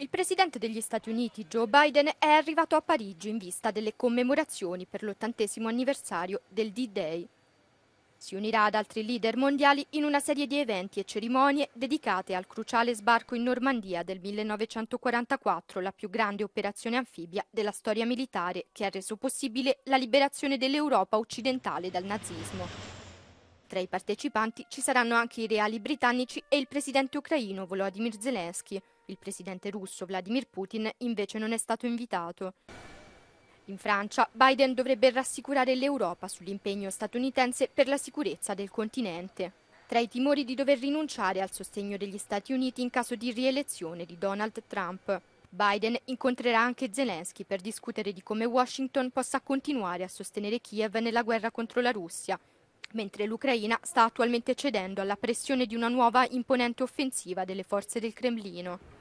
Il presidente degli Stati Uniti Joe Biden è arrivato a Parigi in vista delle commemorazioni per l'ottantesimo anniversario del D-Day. Si unirà ad altri leader mondiali in una serie di eventi e cerimonie dedicate al cruciale sbarco in Normandia del 1944, la più grande operazione anfibia della storia militare che ha reso possibile la liberazione dell'Europa occidentale dal nazismo. Tra i partecipanti ci saranno anche i reali britannici e il presidente ucraino Volodymyr Zelensky. Il presidente russo Vladimir Putin invece non è stato invitato. In Francia, Biden dovrebbe rassicurare l'Europa sull'impegno statunitense per la sicurezza del continente. Tra i timori di dover rinunciare al sostegno degli Stati Uniti in caso di rielezione di Donald Trump. Biden incontrerà anche Zelensky per discutere di come Washington possa continuare a sostenere Kiev nella guerra contro la Russia, mentre l'Ucraina sta attualmente cedendo alla pressione di una nuova imponente offensiva delle forze del Cremlino.